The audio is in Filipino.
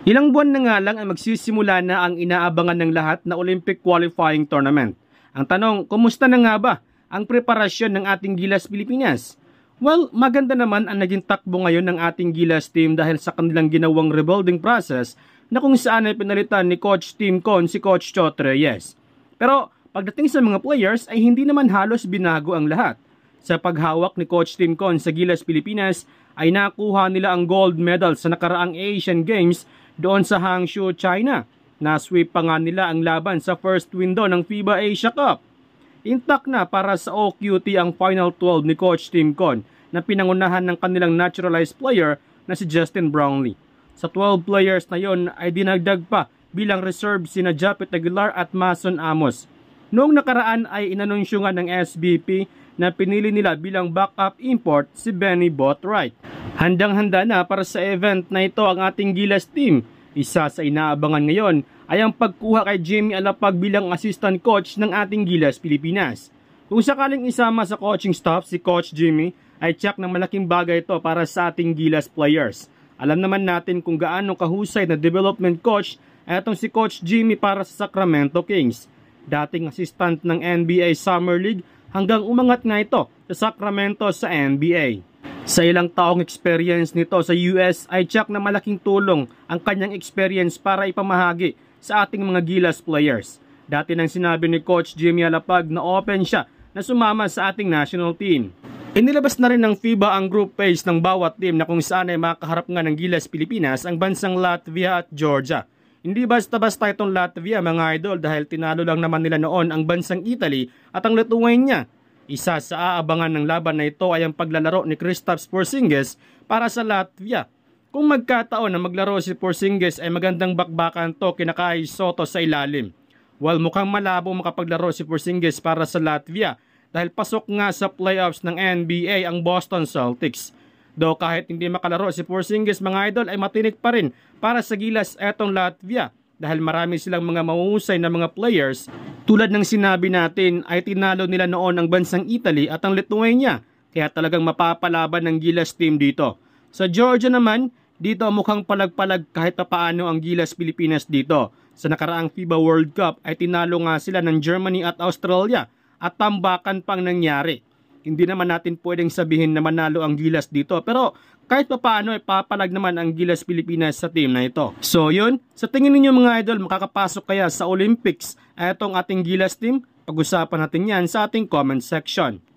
Ilang buwan na nga lang ay magsisimula na ang inaabangan ng lahat na Olympic qualifying tournament. Ang tanong, kumusta na nga ba ang preparasyon ng ating Gilas Pilipinas? Well, maganda naman ang naging takbo ngayon ng ating Gilas team dahil sa kanilang ginawang rebuilding process na kung saan ay pinalitan ni Coach Team Con si Coach Chot Reyes. Pero pagdating sa mga players ay hindi naman halos binago ang lahat. Sa paghawak ni Coach Team Con sa Gilas Pilipinas ay nakuha nila ang gold medal sa nakaraang Asian Games doon sa Hangzhou, China. Na-sweep pa nga nila ang laban sa first window ng FIBA Asia Cup. Intact na para sa OQT ang Final 12 ni Coach Tim Con na pinangunahan ng kanilang naturalized player na si Justin Brownlee. Sa 12 players na yon ay dinagdag pa bilang reserve sina Japet Aguilar at Mason Amos. Noong nakaraan ay inanunsyo nga ng SBP na pinili nila bilang backup import si Benny Botright. Handang-handa na para sa event na ito ang ating Gilas team. Isa sa inaabangan ngayon ay ang pagkuha kay Jimmy Alapag bilang assistant coach ng ating Gilas Pilipinas. Kung sakaling isama sa coaching staff si Coach Jimmy, ay tsak ng malaking bagay ito para sa ating Gilas players. Alam naman natin kung gaano kahusay na development coach etong si Coach Jimmy para sa Sacramento Kings. Dating assistant ng NBA Summer League hanggang umangat nga ito sa Sacramento sa NBA. Sa ilang taong experience nito sa US ay check na malaking tulong ang kanyang experience para ipamahagi sa ating mga Gilas players. Dati nang sinabi ni Coach Jimmy Alapag na open siya na sumama sa ating national team. Inilabas na rin ng FIBA ang group page ng bawat team na kung saan ay makakaharap nga ng Gilas Pilipinas ang bansang Latvia at Georgia. Hindi basta-basta itong Latvia mga idol dahil tinalo lang naman nila noon ang bansang Italy at ang lutungan niya. Isa sa aabangan ng laban na ito ay ang paglalaro ni Kristaps Porzingis para sa Latvia. Kung magkataon na maglaro si Porzingis ay magandang bakbakan to kinakay Soto sa ilalim. Well mukhang malabo makapaglaro si Porzingis para sa Latvia dahil pasok nga sa playoffs ng NBA ang Boston Celtics. Do kahit hindi makalaro si Four Singles mga idol ay matinik pa rin para sa gilas etong Latvia dahil marami silang mga mauusay na mga players tulad ng sinabi natin ay tinalo nila noon ang bansang Italy at ang Lithuania kaya talagang mapapalaban ng Gilas team dito. Sa Georgia naman, dito mukhang palagpalag kahit paano ang Gilas Pilipinas dito. Sa nakaraang FIBA World Cup ay tinalo nga sila ng Germany at Australia at tambakan pang nangyari hindi naman natin pwedeng sabihin na manalo ang Gilas dito. Pero kahit pa paano, ipapalag eh, naman ang Gilas Pilipinas sa team na ito. So yun, sa tingin ninyo mga idol, makakapasok kaya sa Olympics etong ating Gilas team? Pag-usapan natin yan sa ating comment section.